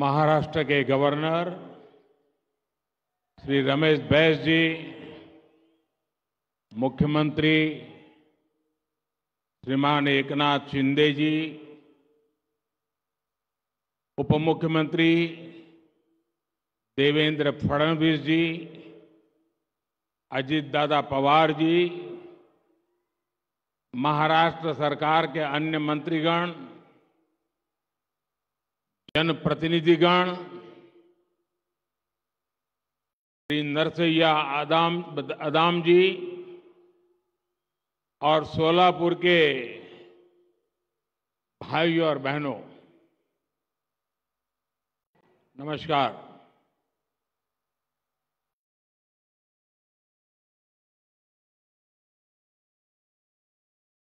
महाराष्ट्र के गवर्नर श्री रमेश बैस जी मुख्यमंत्री श्रीमान एकनाथ शिंदे जी उप मुख्यमंत्री देवेंद्र फडणवीस जी अजीत दादा पवार जी महाराष्ट्र सरकार के अन्य मंत्रीगण जनप्रतिनिधिगण श्री नरसैया आदाम आदाम जी और सोलापुर के भाई और बहनों नमस्कार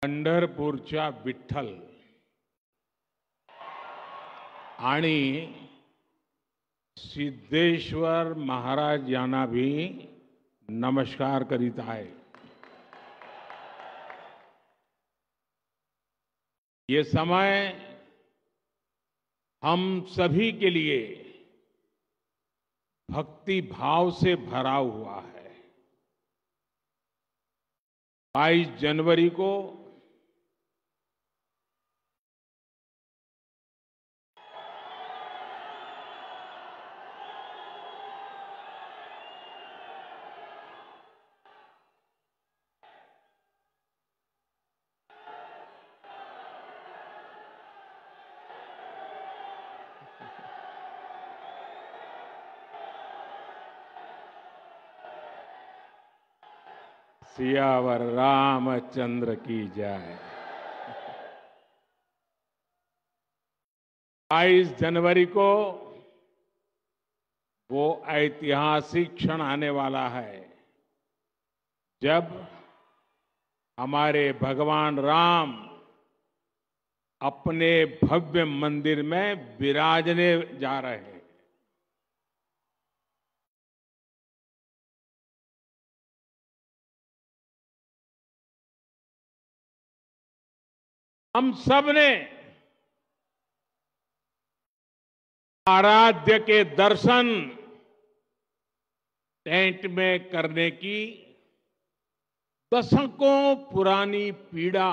पंडरपुर विठल सिद्धेश्वर महाराज जाना भी नमस्कार करीता है ये समय हम सभी के लिए भक्ति भाव से भरा हुआ है 22 जनवरी को सियावर रामचंद्र की जय बाईस जनवरी को वो ऐतिहासिक क्षण आने वाला है जब हमारे भगवान राम अपने भव्य मंदिर में विराजने जा रहे हैं हम सब ने आराध्य के दर्शन टेंट में करने की दशकों पुरानी पीड़ा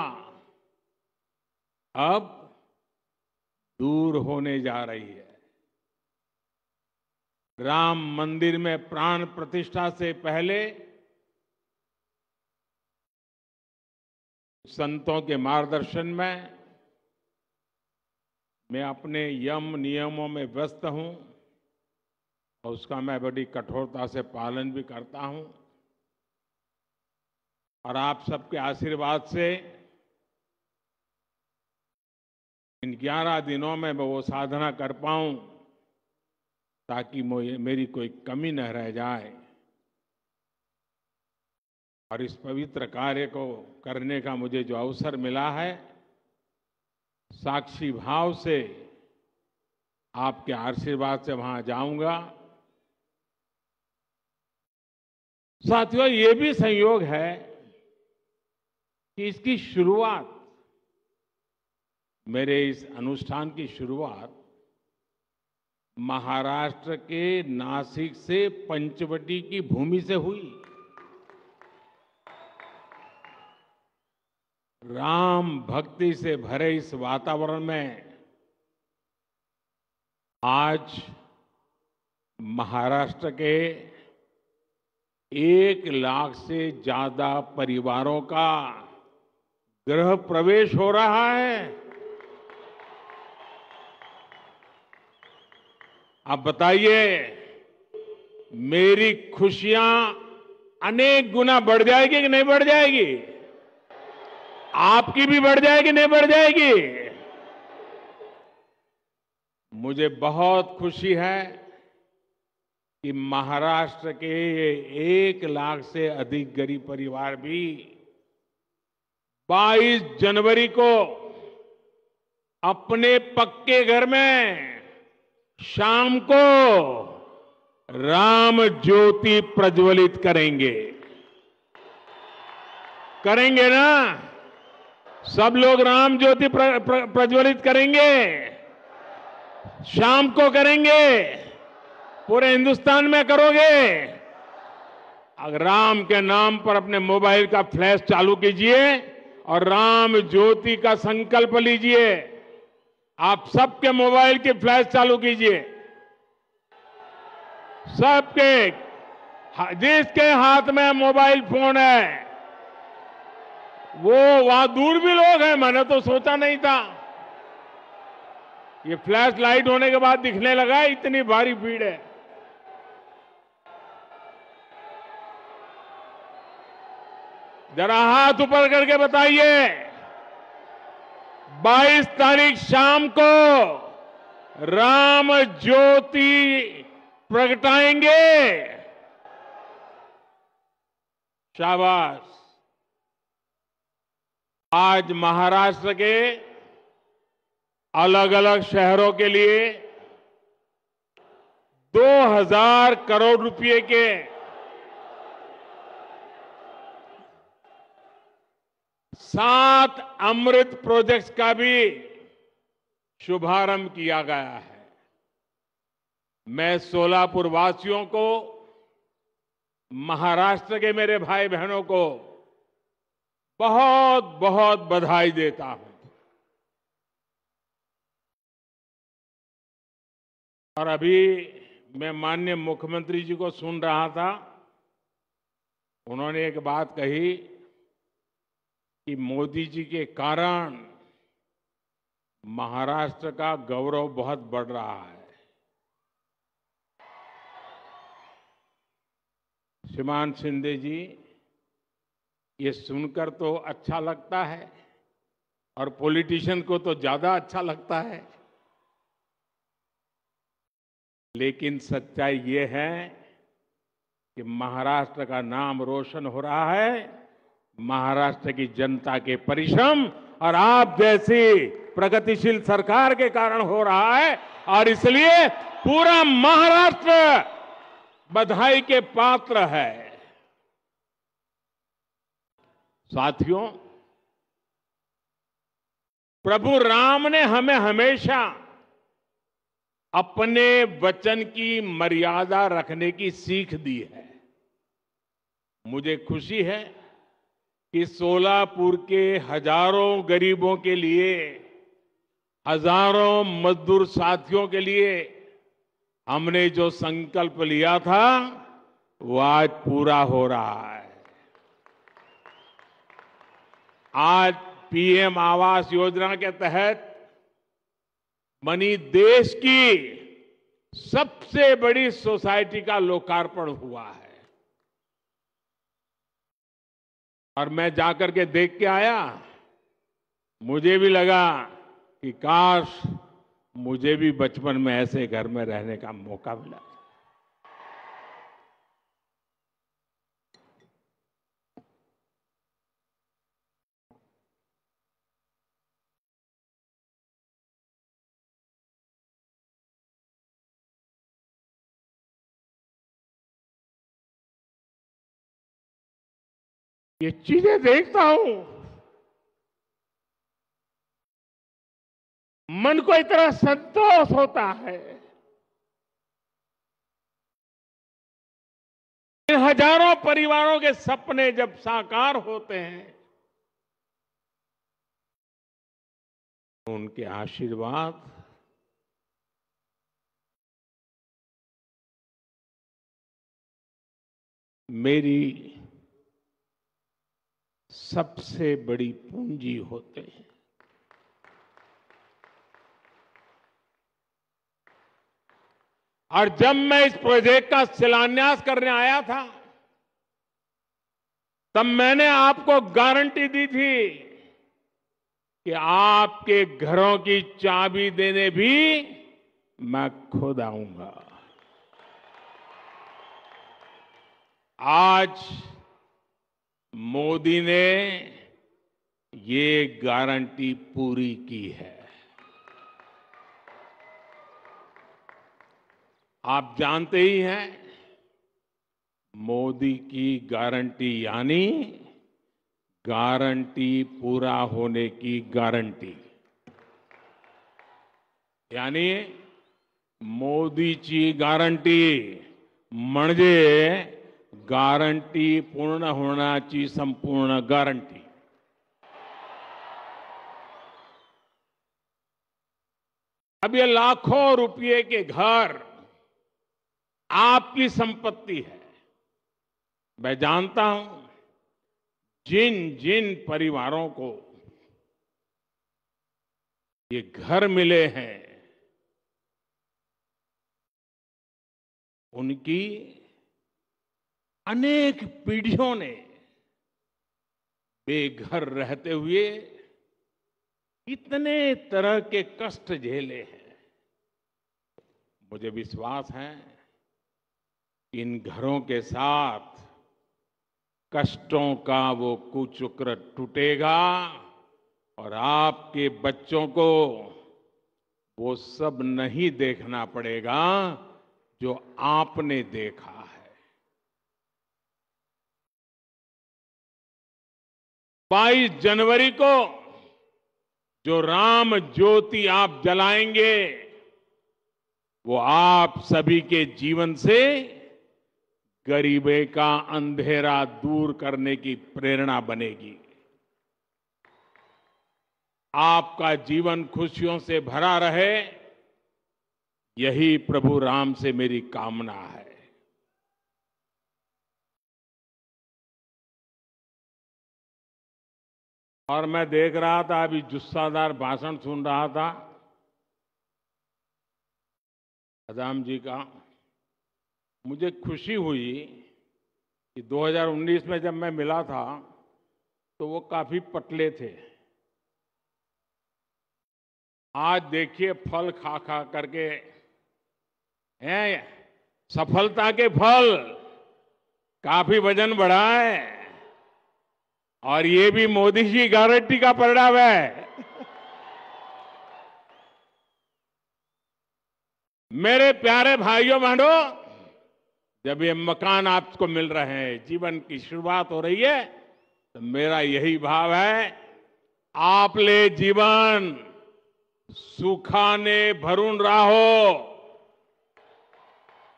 अब दूर होने जा रही है राम मंदिर में प्राण प्रतिष्ठा से पहले संतों के मार्गदर्शन में मैं अपने यम नियमों में व्यस्त हूँ और उसका मैं बड़ी कठोरता से पालन भी करता हूँ और आप सबके आशीर्वाद से इन ग्यारह दिनों में मैं वो साधना कर पाऊँ ताकि मेरी कोई कमी न रह जाए और इस पवित्र कार्य को करने का मुझे जो अवसर मिला है साक्षी भाव से आपके आशीर्वाद से वहां जाऊंगा साथियों ये भी संयोग है कि इसकी शुरुआत मेरे इस अनुष्ठान की शुरुआत महाराष्ट्र के नासिक से पंचवटी की भूमि से हुई राम भक्ति से भरे इस वातावरण में आज महाराष्ट्र के एक लाख से ज्यादा परिवारों का गृह प्रवेश हो रहा है आप बताइए मेरी खुशियां अनेक गुना बढ़ जाएगी कि नहीं बढ़ जाएगी आपकी भी बढ़ जाएगी नहीं बढ़ जाएगी मुझे बहुत खुशी है कि महाराष्ट्र के एक लाख से अधिक गरीब परिवार भी 22 जनवरी को अपने पक्के घर में शाम को राम ज्योति प्रज्वलित करेंगे करेंगे ना सब लोग राम ज्योति प्रज्वलित करेंगे शाम को करेंगे पूरे हिंदुस्तान में करोगे अगर राम के नाम पर अपने मोबाइल का फ्लैश चालू कीजिए और राम ज्योति का संकल्प लीजिए आप सबके मोबाइल की फ्लैश चालू कीजिए सबके जिसके हाथ में मोबाइल फोन है वो वहां दूर भी लोग हैं मैंने तो सोचा नहीं था ये फ्लैश लाइट होने के बाद दिखने लगा इतनी भारी भीड़ है जरा हाथ ऊपर करके बताइए 22 तारीख शाम को राम ज्योति प्रगटाएंगे शाबाश आज महाराष्ट्र के अलग अलग शहरों के लिए 2000 करोड़ रुपए के सात अमृत प्रोजेक्ट्स का भी शुभारंभ किया गया है मैं सोलापुर वासियों को महाराष्ट्र के मेरे भाई बहनों को बहुत बहुत बधाई देता हूं और अभी मैं माननीय मुख्यमंत्री जी को सुन रहा था उन्होंने एक बात कही कि मोदी जी के कारण महाराष्ट्र का गौरव बहुत बढ़ रहा है श्रीमान शिंदे जी ये सुनकर तो अच्छा लगता है और पॉलिटिशियन को तो ज्यादा अच्छा लगता है लेकिन सच्चाई ये है कि महाराष्ट्र का नाम रोशन हो रहा है महाराष्ट्र की जनता के परिश्रम और आप जैसी प्रगतिशील सरकार के कारण हो रहा है और इसलिए पूरा महाराष्ट्र बधाई के पात्र है साथियों प्रभु राम ने हमें हमेशा अपने वचन की मर्यादा रखने की सीख दी है मुझे खुशी है कि सोलापुर के हजारों गरीबों के लिए हजारों मजदूर साथियों के लिए हमने जो संकल्प लिया था वो आज पूरा हो रहा है आज पीएम आवास योजना के तहत मनी देश की सबसे बड़ी सोसाइटी का लोकार्पण हुआ है और मैं जाकर के देख के आया मुझे भी लगा कि काश मुझे भी बचपन में ऐसे घर में रहने का मौका मिला ये चीजें देखता हूं मन को इतना संतोष होता है इन हजारों परिवारों के सपने जब साकार होते हैं तो उनके आशीर्वाद मेरी सबसे बड़ी पूंजी होते हैं और जब मैं इस प्रोजेक्ट का शिलान्यास करने आया था तब मैंने आपको गारंटी दी थी कि आपके घरों की चाबी देने भी मैं खुद आऊंगा आज मोदी ने ये गारंटी पूरी की है आप जानते ही हैं मोदी की गारंटी यानी गारंटी पूरा होने की गारंटी यानी मोदी की गारंटी म्हणजे गारंटी पूर्ण होना ची संपूर्ण गारंटी अब ये लाखों रुपए के घर आपकी संपत्ति है मैं जानता हूं जिन जिन परिवारों को ये घर मिले हैं उनकी अनेक पीढ़ियों ने बेघर रहते हुए इतने तरह के कष्ट झेले हैं मुझे विश्वास है कि इन घरों के साथ कष्टों का वो कुचुक्र टूटेगा और आपके बच्चों को वो सब नहीं देखना पड़ेगा जो आपने देखा 22 जनवरी को जो राम ज्योति आप जलाएंगे वो आप सभी के जीवन से गरीबे का अंधेरा दूर करने की प्रेरणा बनेगी आपका जीवन खुशियों से भरा रहे यही प्रभु राम से मेरी कामना है और मैं देख रहा था अभी जुस्सादार भाषण सुन रहा था अदाम जी का मुझे खुशी हुई कि 2019 में जब मैं मिला था तो वो काफी पतले थे आज देखिए फल खा खा करके हैं सफलता के फल काफी वजन बढ़ाए और ये भी मोदी जी गारंटी का परिणाम है मेरे प्यारे भाइयों बहनों जब ये मकान आपको मिल रहे हैं जीवन की शुरुआत हो रही है तो मेरा यही भाव है आप ले जीवन सुखाने भरुण राहो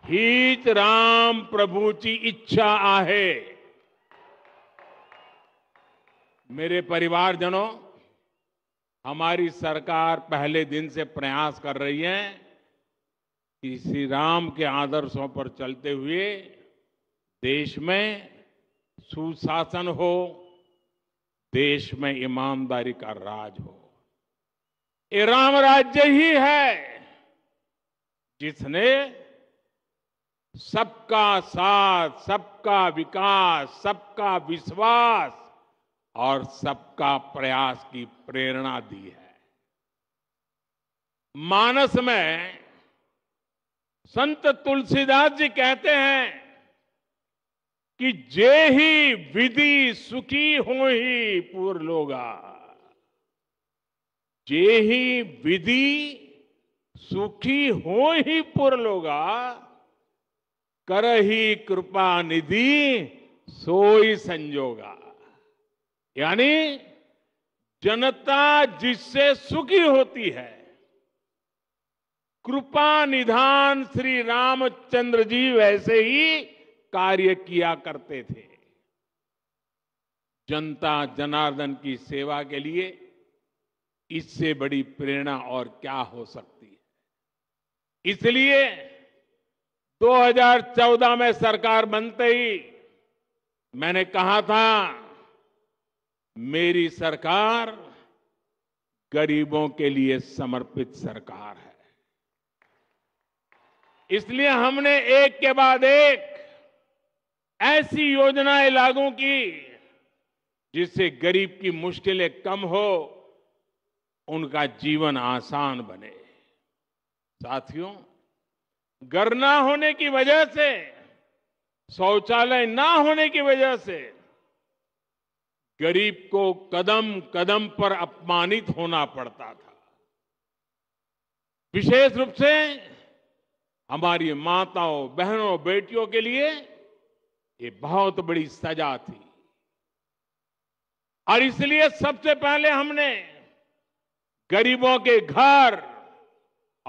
हित राम प्रभु की इच्छा आहे मेरे परिवारजनों हमारी सरकार पहले दिन से प्रयास कर रही है कि श्री राम के आदर्शों पर चलते हुए देश में सुशासन हो देश में ईमानदारी का राज हो ये राम राज्य ही है जिसने सबका साथ सबका विकास सबका विश्वास और सबका प्रयास की प्रेरणा दी है मानस में संत तुलसीदास जी कहते हैं कि जे ही विधि सुखी हो ही पूर लोगा जे ही विधि सुखी हो ही पुर लोगा कर ही कृपा निधि सोई संजोगा यानी जनता जिससे सुखी होती है कृपा निधान श्री रामचंद्र जी वैसे ही कार्य किया करते थे जनता जनार्दन की सेवा के लिए इससे बड़ी प्रेरणा और क्या हो सकती है इसलिए 2014 में सरकार बनते ही मैंने कहा था मेरी सरकार गरीबों के लिए समर्पित सरकार है इसलिए हमने एक के बाद एक ऐसी योजनाएं लागू की जिससे गरीब की मुश्किलें कम हो उनका जीवन आसान बने साथियों घर ना होने की वजह से शौचालय ना होने की वजह से गरीब को कदम कदम पर अपमानित होना पड़ता था विशेष रूप से हमारी माताओं बहनों बेटियों के लिए ये बहुत बड़ी सजा थी और इसलिए सबसे पहले हमने गरीबों के घर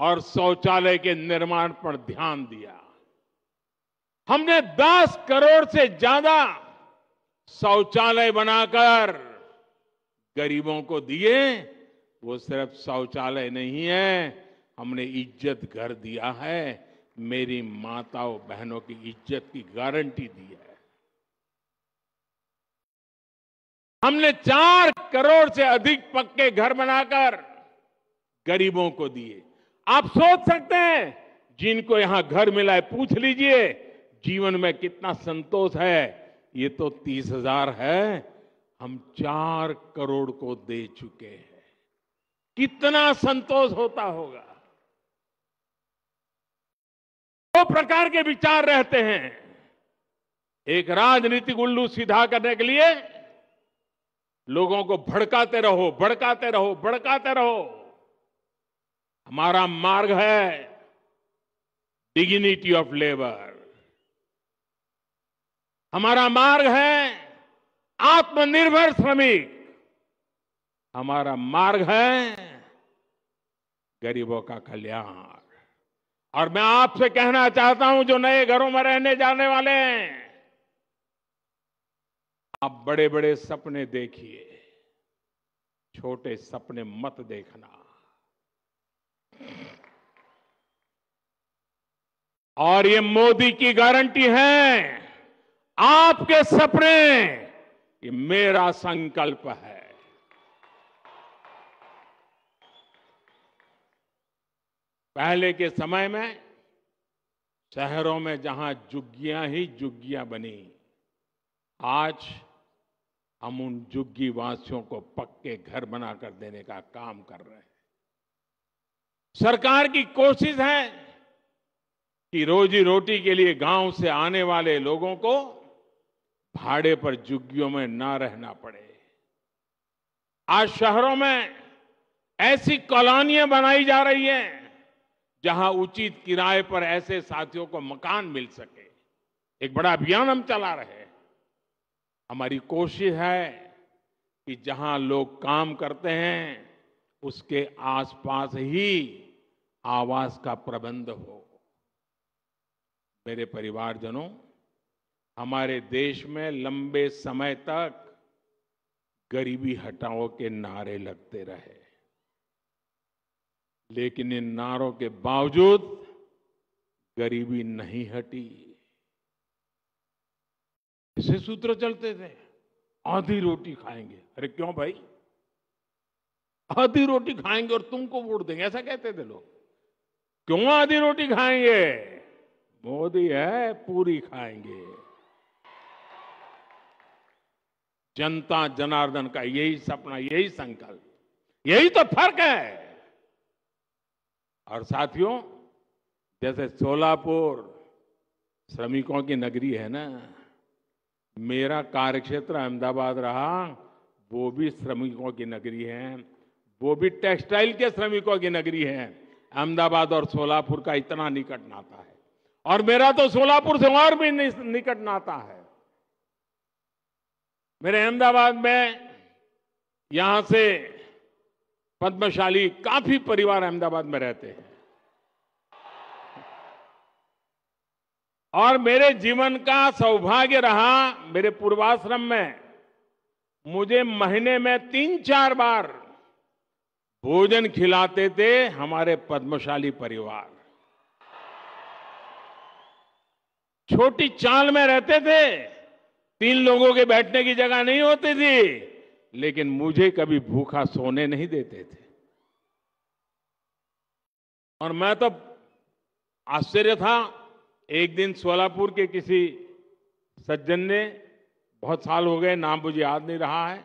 और शौचालय के निर्माण पर ध्यान दिया हमने 10 करोड़ से ज्यादा शौचालय बनाकर गरीबों को दिए वो सिर्फ शौचालय नहीं है हमने इज्जत घर दिया है मेरी माताओं बहनों की इज्जत की गारंटी दी है हमने चार करोड़ से अधिक पक्के घर बनाकर गरीबों को दिए आप सोच सकते हैं जिनको यहां घर मिला है पूछ लीजिए जीवन में कितना संतोष है ये तो तीस हजार है हम चार करोड़ को दे चुके हैं कितना संतोष होता होगा दो तो प्रकार के विचार रहते हैं एक राजनीतिक उल्लू सीधा करने के लिए लोगों को भड़काते रहो भड़काते रहो भड़काते रहो हमारा मार्ग है डिग्निटी ऑफ लेबर हमारा मार्ग है आत्मनिर्भर श्रमिक हमारा मार्ग है गरीबों का कल्याण और मैं आपसे कहना चाहता हूं जो नए घरों में रहने जाने वाले हैं आप बड़े बड़े सपने देखिए छोटे सपने मत देखना और ये मोदी की गारंटी है आपके सपने ये मेरा संकल्प है पहले के समय में शहरों में जहां जुग्गियां ही जुग्गियां बनी आज हम उन जुग्गी वासियों को पक्के घर बनाकर देने का काम कर रहे हैं सरकार की कोशिश है कि रोजी रोटी के लिए गांव से आने वाले लोगों को भाड़े पर झुग्गियों में ना रहना पड़े आज शहरों में ऐसी कॉलोनियां बनाई जा रही हैं जहां उचित किराए पर ऐसे साथियों को मकान मिल सके एक बड़ा अभियान हम चला रहे हैं हमारी कोशिश है कि जहां लोग काम करते हैं उसके आसपास ही आवास का प्रबंध हो मेरे परिवारजनों हमारे देश में लंबे समय तक गरीबी हटाओ के नारे लगते रहे लेकिन इन नारों के बावजूद गरीबी नहीं हटी ऐसे सूत्र चलते थे आधी रोटी खाएंगे अरे क्यों भाई आधी रोटी खाएंगे और तुमको वोट देंगे ऐसा कहते थे लोग क्यों आधी रोटी खाएंगे मोदी है पूरी खाएंगे जनता जनार्दन का यही सपना यही संकल्प यही तो फर्क है और साथियों जैसे सोलापुर श्रमिकों की नगरी है ना मेरा कार्यक्षेत्र अहमदाबाद रहा वो भी श्रमिकों की नगरी है वो भी टेक्सटाइल के श्रमिकों की नगरी है अहमदाबाद और सोलापुर का इतना निकट नाता है और मेरा तो सोलापुर से और भी निकट नाता है मेरे अहमदाबाद में यहां से पद्मशाली काफी परिवार अहमदाबाद में रहते हैं और मेरे जीवन का सौभाग्य रहा मेरे पूर्वाश्रम में मुझे महीने में तीन चार बार भोजन खिलाते थे हमारे पद्मशाली परिवार छोटी चाल में रहते थे तीन लोगों के बैठने की जगह नहीं होती थी लेकिन मुझे कभी भूखा सोने नहीं देते थे और मैं तो आश्चर्य था एक दिन सोलापुर के किसी सज्जन ने बहुत साल हो गए नाम मुझे याद नहीं रहा है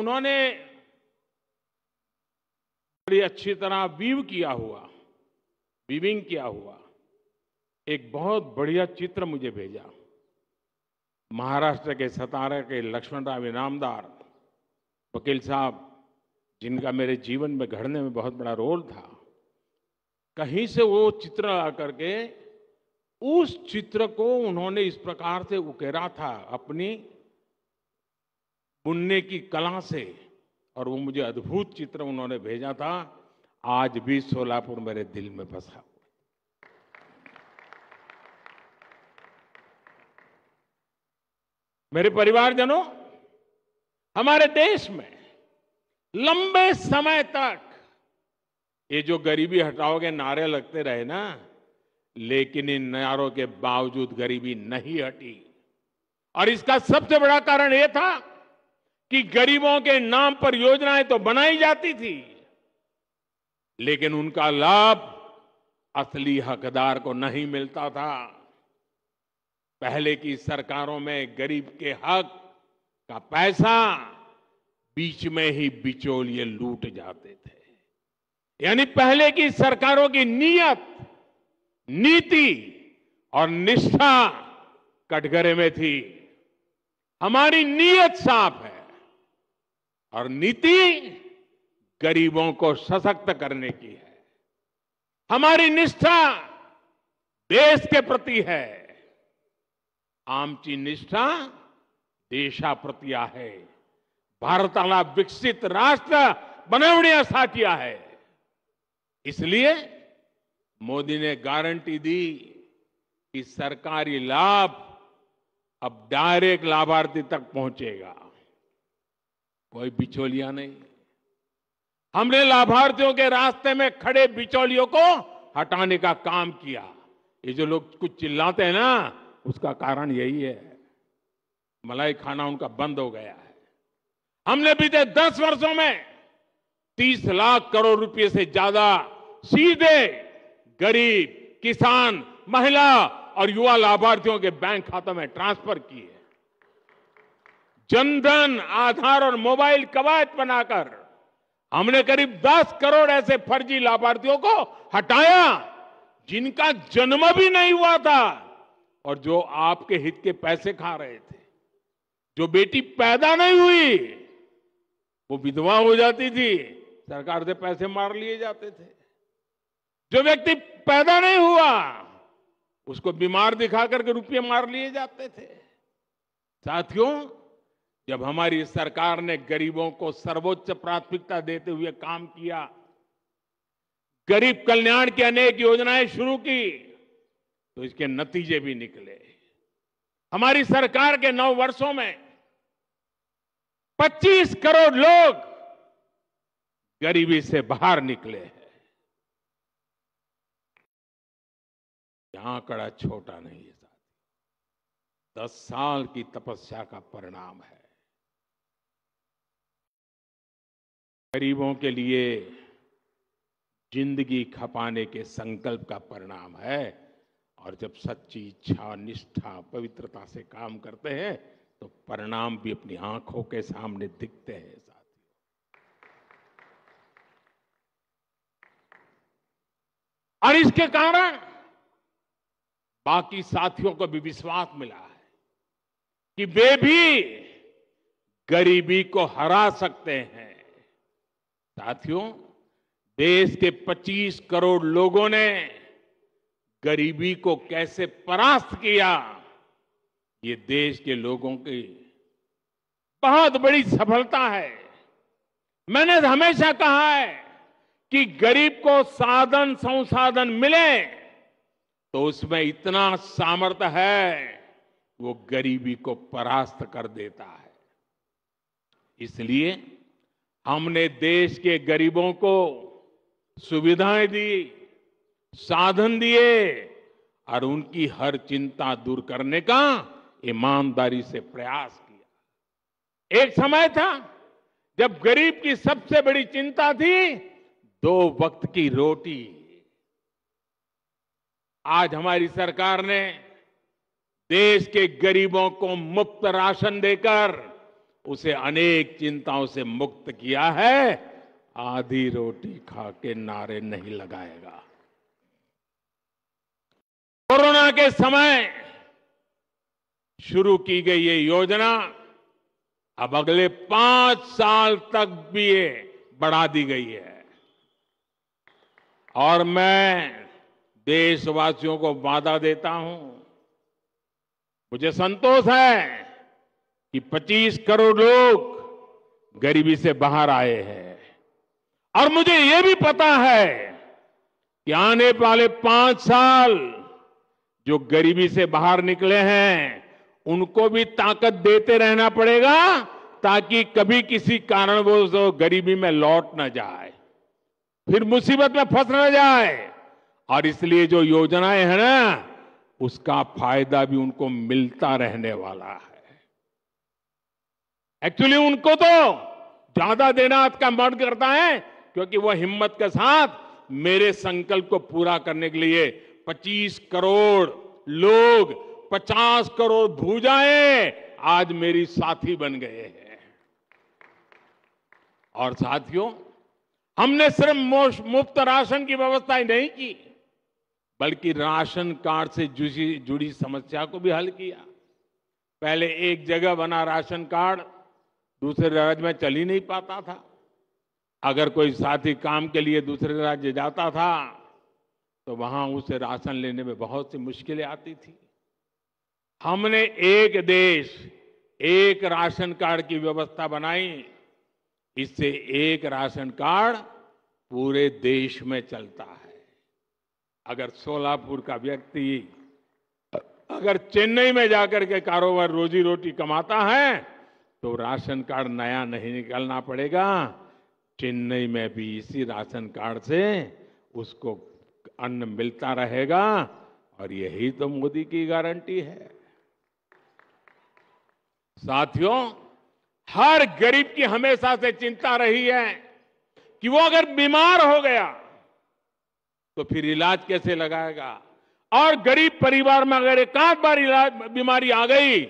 उन्होंने बड़ी अच्छी तरह वीव किया हुआ वीविंग किया हुआ एक बहुत बढ़िया चित्र मुझे भेजा महाराष्ट्र के सतारा के लक्ष्मणराव इनामदार वकील साहब जिनका मेरे जीवन में घड़ने में बहुत बड़ा रोल था कहीं से वो चित्र ला करके उस चित्र को उन्होंने इस प्रकार से उकेरा था अपनी बुनने की कला से और वो मुझे अद्भुत चित्र उन्होंने भेजा था आज भी सोलापुर मेरे दिल में बसा मेरे परिवारजनों हमारे देश में लंबे समय तक ये जो गरीबी हटाओ के नारे लगते रहे ना लेकिन इन नारों के बावजूद गरीबी नहीं हटी और इसका सबसे बड़ा कारण यह था कि गरीबों के नाम पर योजनाएं तो बनाई जाती थी लेकिन उनका लाभ असली हकदार को नहीं मिलता था पहले की सरकारों में गरीब के हक का पैसा बीच में ही बिचौलिए लूट जाते थे यानी पहले की सरकारों की नीयत नीति और निष्ठा कटघरे में थी हमारी नीयत साफ है और नीति गरीबों को सशक्त करने की है हमारी निष्ठा देश के प्रति है आमची निष्ठा देशा है भारत भारताला विकसित राष्ट्र किया है इसलिए मोदी ने गारंटी दी कि सरकारी लाभ अब डायरेक्ट लाभार्थी तक पहुंचेगा कोई बिचौलिया नहीं हमने लाभार्थियों के रास्ते में खड़े बिचौलियों को हटाने का काम किया ये जो लोग कुछ चिल्लाते हैं ना उसका कारण यही है मलाई खाना उनका बंद हो गया है हमने बीते दस वर्षों में तीस लाख करोड़ रुपए से ज्यादा सीधे गरीब किसान महिला और युवा लाभार्थियों के बैंक खातों में ट्रांसफर किए जनधन आधार और मोबाइल कवायद बनाकर हमने करीब 10 करोड़ ऐसे फर्जी लाभार्थियों को हटाया जिनका जन्म भी नहीं हुआ था और जो आपके हित के पैसे खा रहे थे जो बेटी पैदा नहीं हुई वो विधवा हो जाती थी सरकार से पैसे मार लिए जाते थे जो व्यक्ति पैदा नहीं हुआ उसको बीमार दिखा करके रुपये मार लिए जाते थे साथियों जब हमारी सरकार ने गरीबों को सर्वोच्च प्राथमिकता देते हुए काम किया गरीब कल्याण की अनेक योजनाएं शुरू की तो इसके नतीजे भी निकले हमारी सरकार के नौ वर्षों में 25 करोड़ लोग गरीबी से बाहर निकले हैं यहां आंकड़ा छोटा नहीं है साथी दस साल की तपस्या का परिणाम है गरीबों के लिए जिंदगी खपाने के संकल्प का परिणाम है और जब सच्ची इच्छा निष्ठा पवित्रता से काम करते हैं तो परिणाम भी अपनी आंखों के सामने दिखते हैं साथियों और इसके कारण बाकी साथियों को भी विश्वास मिला है कि वे भी गरीबी को हरा सकते हैं साथियों देश के 25 करोड़ लोगों ने गरीबी को कैसे परास्त किया ये देश के लोगों की बहुत बड़ी सफलता है मैंने हमेशा कहा है कि गरीब को साधन संसाधन मिले तो उसमें इतना सामर्थ्य है वो गरीबी को परास्त कर देता है इसलिए हमने देश के गरीबों को सुविधाएं दी साधन दिए और उनकी हर चिंता दूर करने का ईमानदारी से प्रयास किया एक समय था जब गरीब की सबसे बड़ी चिंता थी दो वक्त की रोटी आज हमारी सरकार ने देश के गरीबों को मुफ्त राशन देकर उसे अनेक चिंताओं से मुक्त किया है आधी रोटी खा के नारे नहीं लगाएगा कोरोना के समय शुरू की गई ये योजना अब अगले पांच साल तक भी ये बढ़ा दी गई है और मैं देशवासियों को वादा देता हूं मुझे संतोष है कि 25 करोड़ लोग गरीबी से बाहर आए हैं और मुझे ये भी पता है कि आने वाले पांच साल जो गरीबी से बाहर निकले हैं उनको भी ताकत देते रहना पड़ेगा ताकि कभी किसी कारण वो गरीबी में लौट न जाए फिर मुसीबत में फंस न जाए और इसलिए जो योजनाएं हैं ना उसका फायदा भी उनको मिलता रहने वाला है एक्चुअली उनको तो ज्यादा देना आपका मन करता है क्योंकि वो हिम्मत के साथ मेरे संकल्प को पूरा करने के लिए 25 करोड़ लोग 50 करोड़ भूजाएं आज मेरी साथी बन गए हैं और साथियों हमने सिर्फ मुफ्त राशन की व्यवस्था ही नहीं की बल्कि राशन कार्ड से जुड़ी जुड़ी समस्या को भी हल किया पहले एक जगह बना राशन कार्ड दूसरे राज्य में चल ही नहीं पाता था अगर कोई साथी काम के लिए दूसरे राज्य जाता था तो वहां उसे राशन लेने में बहुत सी मुश्किलें आती थी हमने एक देश एक राशन कार्ड की व्यवस्था बनाई इससे एक राशन कार्ड पूरे देश में चलता है अगर सोलापुर का व्यक्ति अगर चेन्नई में जाकर के कारोबार रोजी रोटी कमाता है तो राशन कार्ड नया नहीं निकलना पड़ेगा चेन्नई में भी इसी राशन कार्ड से उसको अन्न मिलता रहेगा और यही तो मोदी की गारंटी है साथियों हर गरीब की हमेशा से चिंता रही है कि वो अगर बीमार हो गया तो फिर इलाज कैसे लगाएगा और गरीब परिवार में अगर एक आध बार इलाज बीमारी आ गई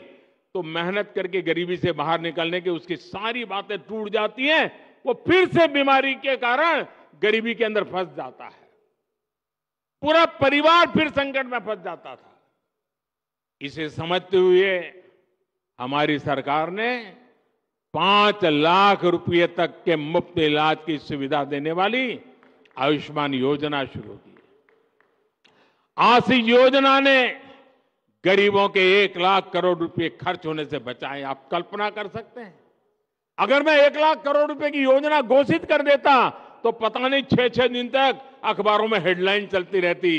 तो मेहनत करके गरीबी से बाहर निकलने की उसकी सारी बातें टूट जाती हैं वो फिर से बीमारी के कारण गरीबी के अंदर फंस जाता है पूरा परिवार फिर संकट में फंस जाता था इसे समझते हुए हमारी सरकार ने पांच लाख रुपए तक के मुफ्त इलाज की सुविधा देने वाली आयुष्मान योजना शुरू की आशी योजना ने गरीबों के एक लाख करोड़ रुपए खर्च होने से बचाए आप कल्पना कर सकते हैं अगर मैं एक लाख करोड़ रुपए की योजना घोषित कर देता तो पता नहीं छह छह दिन तक अखबारों में हेडलाइन चलती रहती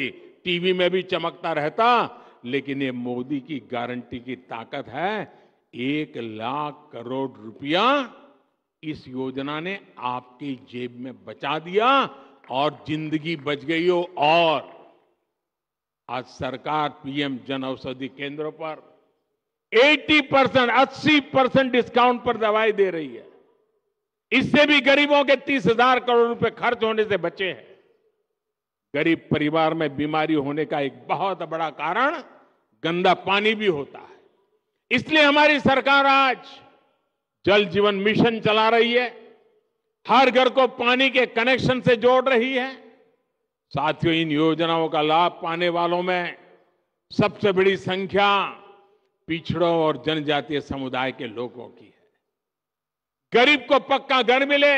टीवी में भी चमकता रहता लेकिन ये मोदी की गारंटी की ताकत है एक लाख करोड़ रुपया इस योजना ने आपकी जेब में बचा दिया और जिंदगी बच गई हो और आज सरकार पीएम जन औषधि केंद्रों पर 80 परसेंट अस्सी परसेंट डिस्काउंट पर दवाई दे रही है इससे भी गरीबों के तीस हजार करोड़ रुपए खर्च होने से बचे हैं गरीब परिवार में बीमारी होने का एक बहुत बड़ा कारण गंदा पानी भी होता है इसलिए हमारी सरकार आज जल जीवन मिशन चला रही है हर घर को पानी के कनेक्शन से जोड़ रही है साथियों इन योजनाओं का लाभ पाने वालों में सबसे बड़ी संख्या पिछड़ों और जनजातीय समुदाय के लोगों की है गरीब को पक्का घर मिले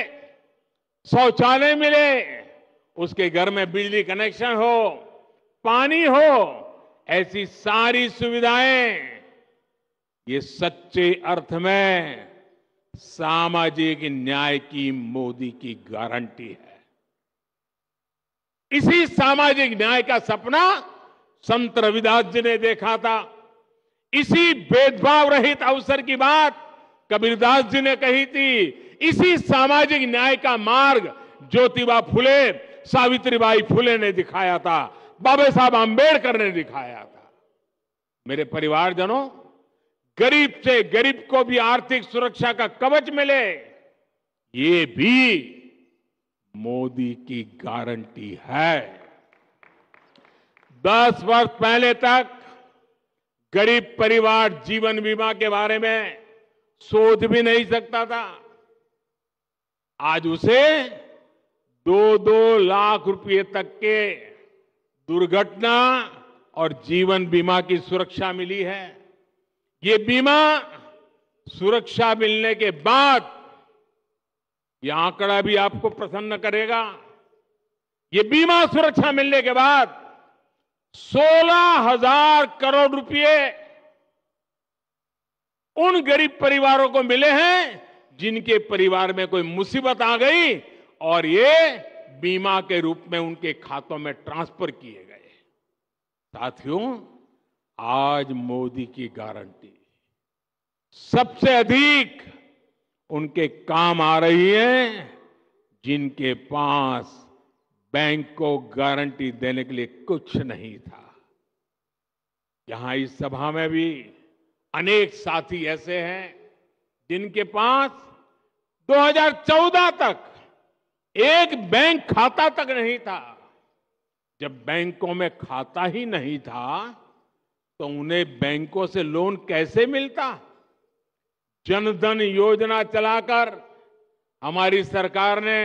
शौचालय मिले उसके घर में बिजली कनेक्शन हो पानी हो ऐसी सारी सुविधाएं ये सच्चे अर्थ में सामाजिक न्याय की मोदी की गारंटी है इसी सामाजिक न्याय का सपना संत रविदास जी ने देखा था इसी भेदभाव रहित अवसर की बात कबीरदास जी ने कही थी इसी सामाजिक न्याय का मार्ग ज्योतिबा फुले सावित्रीबाई फुले ने दिखाया था बाबे साहब आंबेडकर ने दिखाया था मेरे परिवारजनों गरीब से गरीब को भी आर्थिक सुरक्षा का कवच मिले ये भी मोदी की गारंटी है दस वर्ष पहले तक गरीब परिवार जीवन बीमा के बारे में सोच भी नहीं सकता था आज उसे दो दो लाख रुपए तक के दुर्घटना और जीवन बीमा की सुरक्षा मिली है ये बीमा सुरक्षा मिलने के बाद यह आंकड़ा भी आपको प्रसन्न करेगा ये बीमा सुरक्षा मिलने के बाद सोलह हजार करोड़ रुपए उन गरीब परिवारों को मिले हैं जिनके परिवार में कोई मुसीबत आ गई और ये बीमा के रूप में उनके खातों में ट्रांसफर किए गए साथियों आज मोदी की गारंटी सबसे अधिक उनके काम आ रही है जिनके पास बैंक को गारंटी देने के लिए कुछ नहीं था यहां इस सभा में भी अनेक साथी ऐसे हैं जिनके पास 2014 तक एक बैंक खाता तक नहीं था जब बैंकों में खाता ही नहीं था तो उन्हें बैंकों से लोन कैसे मिलता जनधन योजना चलाकर हमारी सरकार ने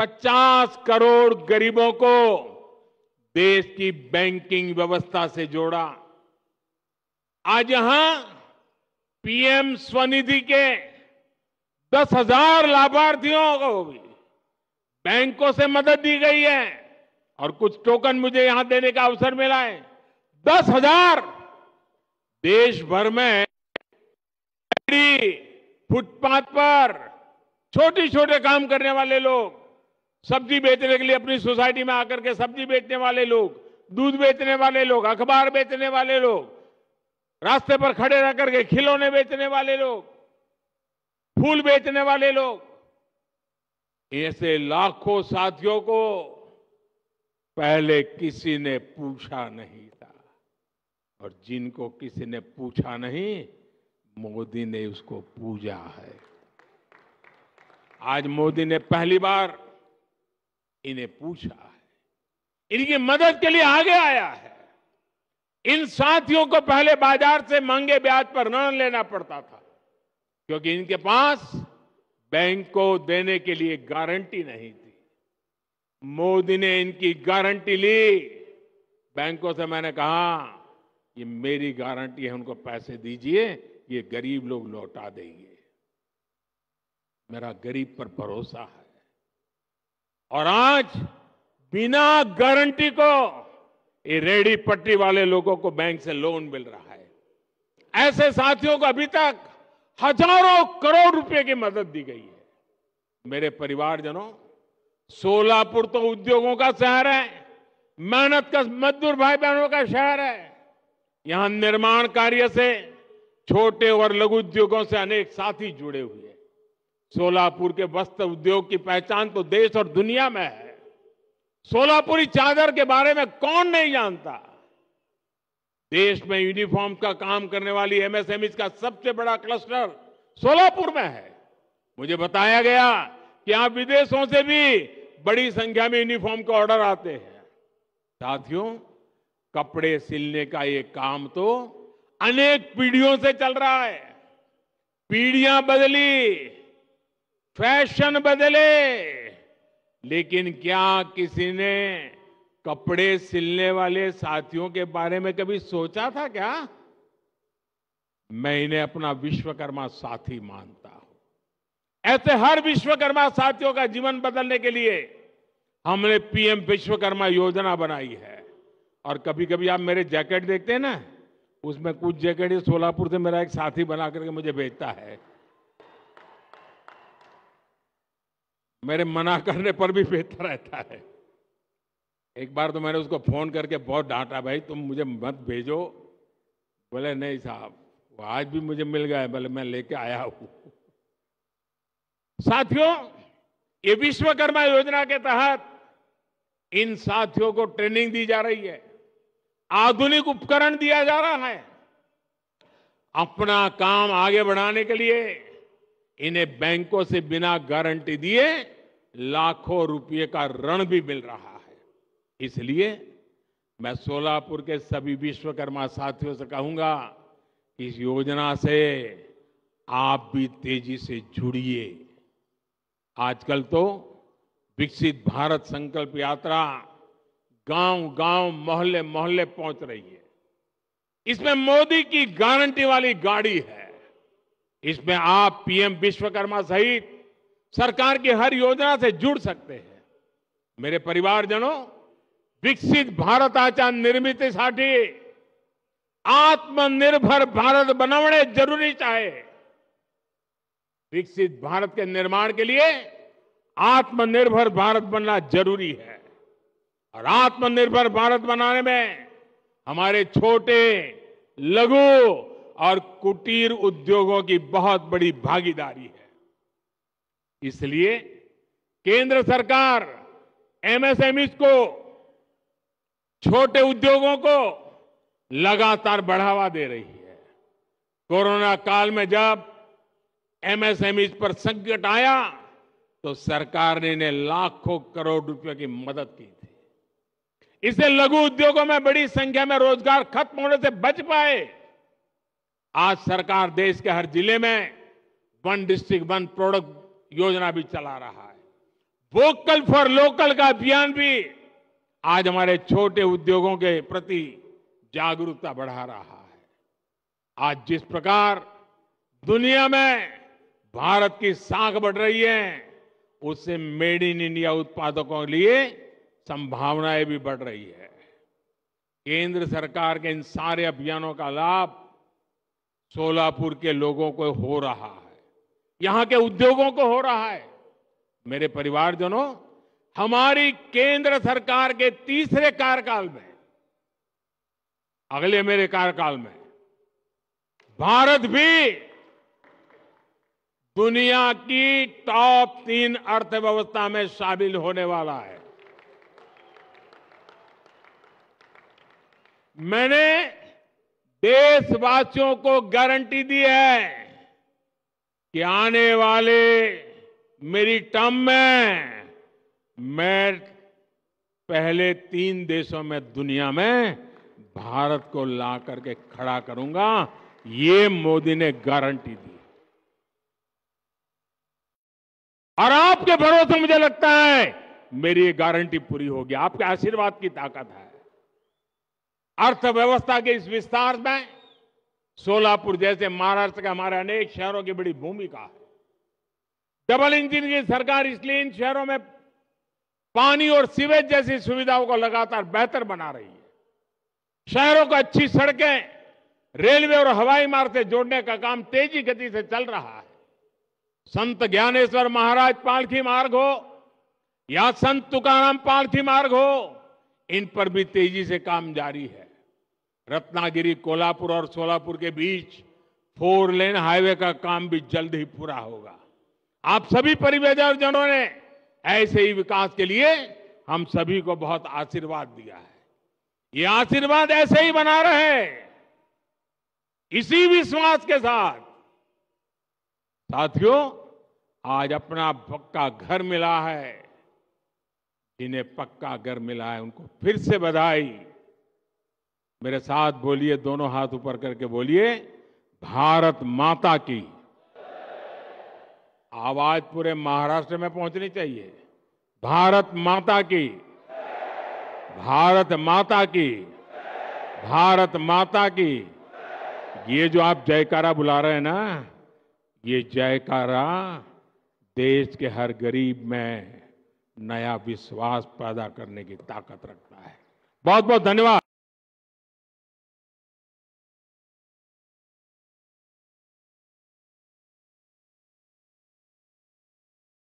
50 करोड़ गरीबों को देश की बैंकिंग व्यवस्था से जोड़ा आज यहां पीएम स्वनिधि के दस हजार लाभार्थियों को भी बैंकों से मदद दी गई है और कुछ टोकन मुझे यहां देने का अवसर मिला है दस हजार देश भर में फुटपाथ पर छोटे छोटे काम करने वाले लोग सब्जी बेचने के लिए अपनी सोसाइटी में आकर के सब्जी बेचने वाले लोग दूध बेचने वाले लोग अखबार बेचने वाले लोग रास्ते पर खड़े रह करके खिलौने बेचने वाले लोग फूल बेचने वाले लोग ऐसे लाखों साथियों को पहले किसी ने पूछा नहीं था और जिनको किसी ने पूछा नहीं मोदी ने उसको पूजा है आज मोदी ने पहली बार इन्हें पूछा है इनकी मदद के लिए आगे आया है इन साथियों को पहले बाजार से मांगे ब्याज पर ऋण लेना पड़ता था क्योंकि इनके पास बैंक को देने के लिए गारंटी नहीं थी मोदी ने इनकी गारंटी ली बैंकों से मैंने कहा ये मेरी गारंटी है उनको पैसे दीजिए ये गरीब लोग लौटा देंगे मेरा गरीब पर भरोसा है और आज बिना गारंटी को ये रेडी पट्टी वाले लोगों को बैंक से लोन मिल रहा है ऐसे साथियों को अभी तक हजारों करोड़ रुपए की मदद दी गई है मेरे परिवारजनों सोलापुर तो उद्योगों का शहर है मेहनत का मजदूर भाई बहनों का शहर है यहां निर्माण कार्य से छोटे और लघु उद्योगों से अनेक साथी जुड़े हुए हैं सोलापुर के वस्त्र उद्योग की पहचान तो देश और दुनिया में है सोलापुरी चादर के बारे में कौन नहीं जानता देश में यूनिफॉर्म का काम करने वाली एमएसएमई e का सबसे बड़ा क्लस्टर सोलापुर में है मुझे बताया गया कि यहां विदेशों से भी बड़ी संख्या में यूनिफॉर्म के ऑर्डर आते हैं साथियों कपड़े सिलने का ये काम तो अनेक पीढ़ियों से चल रहा है पीढ़ियां बदली फैशन बदले लेकिन क्या किसी ने कपड़े सिलने वाले साथियों के बारे में कभी सोचा था क्या मैं इन्हें अपना विश्वकर्मा साथी मानता हूं ऐसे हर विश्वकर्मा साथियों का जीवन बदलने के लिए हमने पीएम विश्वकर्मा योजना बनाई है और कभी कभी आप मेरे जैकेट देखते हैं ना उसमें कुछ जैकेट सोलापुर से मेरा एक साथी बना करके मुझे भेजता है मेरे मना करने पर भी बेहतर रहता है एक बार तो मैंने उसको फोन करके बहुत डांटा भाई तुम मुझे मत भेजो बोले नहीं साहब वो आज भी मुझे मिल गए बोले मैं लेके आया हूं साथियों ये विश्वकर्मा योजना के तहत इन साथियों को ट्रेनिंग दी जा रही है आधुनिक उपकरण दिया जा रहा है अपना काम आगे बढ़ाने के लिए इन्हें बैंकों से बिना गारंटी दिए लाखों रुपए का ऋण भी मिल रहा है इसलिए मैं सोलापुर के सभी विश्वकर्मा साथियों से कहूंगा कि इस योजना से आप भी तेजी से जुड़िए आजकल तो विकसित भारत संकल्प यात्रा गांव गांव मोहल्ले मोहल्ले पहुंच रही है इसमें मोदी की गारंटी वाली गाड़ी है इसमें आप पीएम विश्वकर्मा सहित सरकार की हर योजना से जुड़ सकते हैं मेरे परिवारजनों विकसित भारत आचार निर्मित साठी आत्मनिर्भर भारत बनावने जरूरी चाहे विकसित भारत के निर्माण के लिए आत्मनिर्भर भारत बनना जरूरी है और आत्मनिर्भर भारत बनाने में हमारे छोटे लघु और कुटीर उद्योगों की बहुत बड़ी भागीदारी है इसलिए केंद्र सरकार एमएसएमईज को छोटे उद्योगों को लगातार बढ़ावा दे रही है कोरोना काल में जब एमएसएमईज पर संकट आया तो सरकार ने इन्हें लाखों करोड़ रुपए की मदद की थी इससे लघु उद्योगों में बड़ी संख्या में रोजगार खत्म होने से बच पाए आज सरकार देश के हर जिले में वन डिस्ट्रिक्ट वन प्रोडक्ट योजना भी चला रहा है वोकल फॉर लोकल का अभियान भी आज हमारे छोटे उद्योगों के प्रति जागरूकता बढ़ा रहा है आज जिस प्रकार दुनिया में भारत की साख बढ़ रही है उससे मेड इन इंडिया उत्पादकों के लिए संभावनाएं भी बढ़ रही है केंद्र सरकार के इन सारे अभियानों का लाभ सोलापुर के लोगों को हो रहा है यहां के उद्योगों को हो रहा है मेरे परिवारजनों हमारी केंद्र सरकार के तीसरे कार्यकाल में अगले मेरे कार्यकाल में भारत भी दुनिया की टॉप तीन अर्थव्यवस्था में शामिल होने वाला है मैंने देशवासियों को गारंटी दी है कि आने वाले मेरी टर्म में मैं पहले तीन देशों में दुनिया में भारत को ला करके खड़ा करूंगा ये मोदी ने गारंटी दी और आपके भरोसे मुझे लगता है मेरी ये गारंटी पूरी होगी आपके आशीर्वाद की ताकत है अर्थव्यवस्था के इस विस्तार में सोलापुर जैसे महाराष्ट्र के हमारे अनेक शहरों की बड़ी भूमिका है डबल इंजन की सरकार इसलिए इन शहरों में पानी और सीवेज जैसी सुविधाओं को लगातार बेहतर बना रही है शहरों को अच्छी सड़कें रेलवे और हवाई मार्ग से जोड़ने का काम तेजी गति से चल रहा है संत ज्ञानेश्वर महाराज पालखी मार्ग हो या संत तुकाराम पालखी मार्ग हो इन पर भी तेजी से काम जारी है रत्नागिरी कोल्हापुर और सोलापुर के बीच फोर लेन हाईवे का काम भी जल्द ही पूरा होगा आप सभी परिवेदनों ने ऐसे ही विकास के लिए हम सभी को बहुत आशीर्वाद दिया है ये आशीर्वाद ऐसे ही बना रहे इसी विश्वास के साथ साथियों आज अपना पक्का घर मिला है जिन्हें पक्का घर मिला है उनको फिर से बधाई मेरे साथ बोलिए दोनों हाथ ऊपर करके बोलिए भारत माता की आवाज पूरे महाराष्ट्र में पहुंचनी चाहिए भारत माता की भारत माता की भारत माता की ये जो आप जयकारा बुला रहे हैं ना ये जयकारा देश के हर गरीब में नया विश्वास पैदा करने की ताकत रखता है बहुत बहुत धन्यवाद